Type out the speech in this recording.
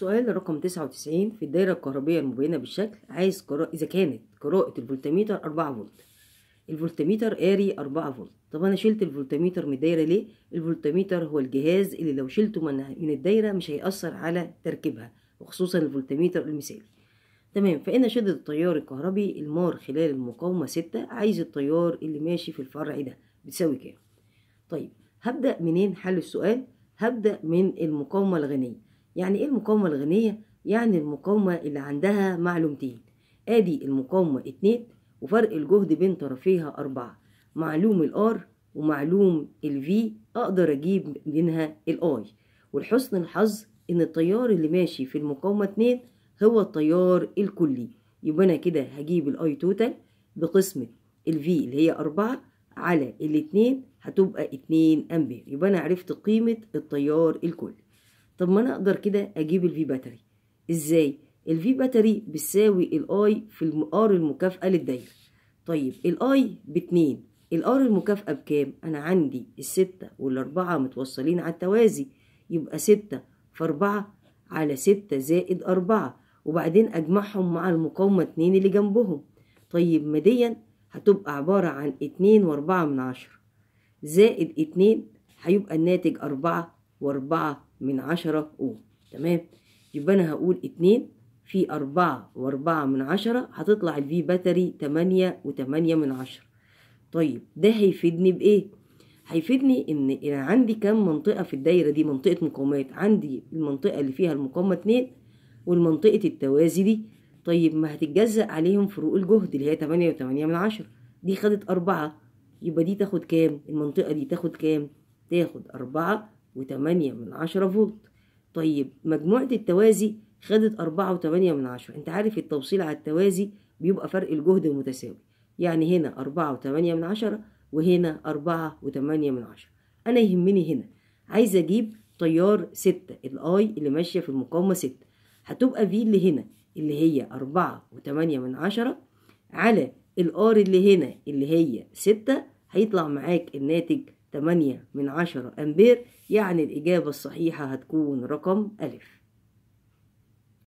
سؤال رقم 99 في الدايرة الكهربية المبينة بالشكل عايز قراءة إذا كانت قراءة الفولتميتر 4 فولت الفولتميتر قاري 4 فولت طب أنا شلت الفولتميتر من الدايرة ليه؟ الفولتميتر هو الجهاز اللي لو شلته من الدايرة مش هيأثر على تركيبها وخصوصا الفولتميتر المثالي تمام فإن شدة التيار الكهربي المار خلال المقاومة 6 عايز التيار اللي ماشي في الفرع ده بتساوي كام؟ طيب هبدأ منين حل السؤال؟ هبدأ من المقاومة الغنية يعني إيه المقاومة الغنية؟ يعني المقاومة اللي عندها معلومتين آدي المقاومة اتنين وفرق الجهد بين طرفيها أربعة معلوم الآر ومعلوم الفي أقدر أجيب منها الآي ولحسن الحظ إن التيار اللي ماشي في المقاومة اتنين هو التيار الكلي يبقى أنا كده هجيب الآي توتال بقسمة الفي اللي هي أربعة على الاتنين هتبقى اتنين أمبير يبقى أنا عرفت قيمة التيار الكلي طب ما انا اقدر كده اجيب الفي باتري ازاي الفي باتري بتساوي الاي في الار المكافاه للدايره طيب الاي باتنين الار المكافاه بكام انا عندي الستة والاربعة متوصلين على التوازي يبقى ستة في اربعة على ستة زائد اربعة وبعدين اجمعهم مع المقاومه اتنين اللي جنبهم طيب ماديا هتبقى عباره عن اتنين واربعة من عشرة زائد اتنين هيبقى الناتج أربعة وأربعة من عشرة أو تمام يبقى أنا هقول اتنين في أربعة وأربعة من عشرة هتطلع الفي باتري تمانية وتمانية من عشرة طيب ده هيفيدني بإيه؟ هيفيدني إن أنا عندي كام منطقة في الدايرة دي منطقة مقاومات عندي المنطقة اللي فيها المقاومة اتنين والمنطقة التوازي دي طيب ما هتتجزأ عليهم فروق الجهد اللي هي تمانية وتمانية من عشرة دي خدت أربعة يبقى دي تاخد كام؟ المنطقة دي تاخد كام؟ تاخد أربعة وتمانية من عشرة فولت طيب مجموعة التوازي خدت أربعة وتمانية من عشرة أنت عارف التوصيل على التوازي بيبقى فرق الجهد المتساوي يعني هنا أربعة وتمانية من عشرة وهنا أربعة وتمانية من عشرة أنا يهمني هنا عايز أجيب تيار ستة الآي اللي ماشية في المقاومة ستة هتبقى في اللي هنا اللي هي أربعة وتمانية من عشرة على الآر اللي هنا اللي هي ستة هيطلع معاك الناتج تمانية من عشرة أمبير يعني الإجابة الصحيحة هتكون رقم ألف